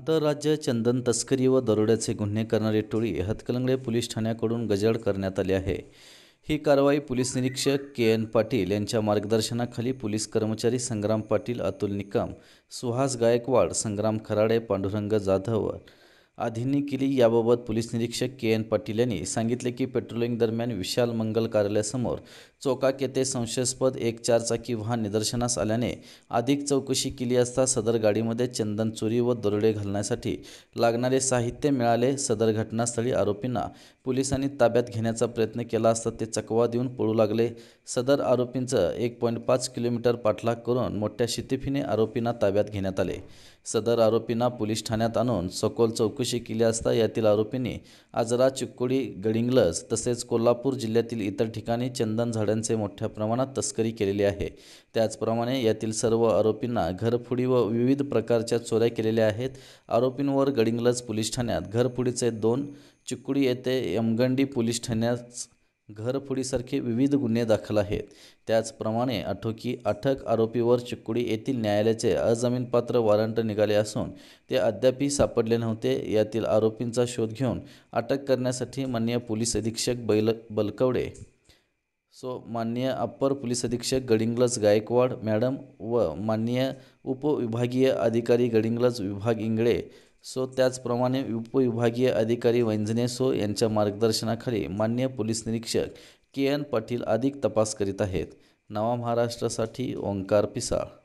आंतरराज्य चंदन तस्करी व दरोड्याचे गुन्हे करणारी टोळी हतकलंगडे पोलीस ठाण्याकडून गजड करण्यात आली आहे ही कारवाई पोलीस निरीक्षक के एन पाटील यांच्या मार्गदर्शनाखाली पोलीस कर्मचारी संग्राम पाटील अतुल निकम सुहास गायकवाड संग्राम खराडे पांडुरंग जाधव आधींनी केली याबाबत पोलीस निरीक्षक के एन पाटील यांनी सांगितले की पेट्रोलिंग दरम्यान विशाल मंगल कार्यालयासमोर चोकाक येथे संशयास्पद एक चारचाकी वाहन निदर्शनास आल्याने अधिक चौकशी केली असता सदर गाडीमध्ये चंदन चोरी व दरोडे घालण्यासाठी लागणारे साहित्य मिळाले सदर घटनास्थळी आरोपींना पोलिसांनी ताब्यात घेण्याचा प्रयत्न केला असता ते चकवा देऊन पळू लागले सदर आरोपींचं एक पॉईंट पाच किलोमीटर पाठलाग करून मोठ्या शितिफीने आरोपींना ताब्यात घेण्यात आले सदर आरोपींना पोलीस ठाण्यात आणून सखोल चौकशी चौकशी केली असता यातील आरोपींनी आजरा चिक्कोडी गडिंग्लज तसेच कोल्हापूर जिल्ह्यातील इतर ठिकाणी चंदन झाडांचे मोठ्या प्रमाणात तस्करी केलेली आहे त्याचप्रमाणे यातील सर्व आरोपींना घरफुडी व विविध प्रकारच्या चोऱ्या केलेल्या आहेत आरोपींवर गडिंग्लज पोलीस ठाण्यात घरफुडीचे दोन चिक्कुडी येथे यमगंडी पोलीस ठाण्यात घरफोडीसारखे विविध गुन्हे दाखल आहेत त्याचप्रमाणे अटोकी अटक आरोपीवर चिकोडी येथील न्यायालयाचे अजामीनपात्र वॉरंट निघाले असून ते अद्यापही सापडले नव्हते यातील आरोपींचा शोध घेऊन अटक करण्यासाठी मान्य पोलीस अधीक्षक बैल बलकवडे सो माननीय अप्पर पोलीस अधीक्षक गडिंग्लज गायकवाड मॅडम व माननीय उपविभागीय अधिकारी गडिंगलज विभाग इंगळे सो त्याचप्रमाणे उपविभागीय अधिकारी वैंजने सो यांच्या मार्गदर्शनाखाली मान्य पोलीस निरीक्षक के एन पाटील अधिक तपास करीत आहेत नवा महाराष्ट्रासाठी ओंकार पिसाळ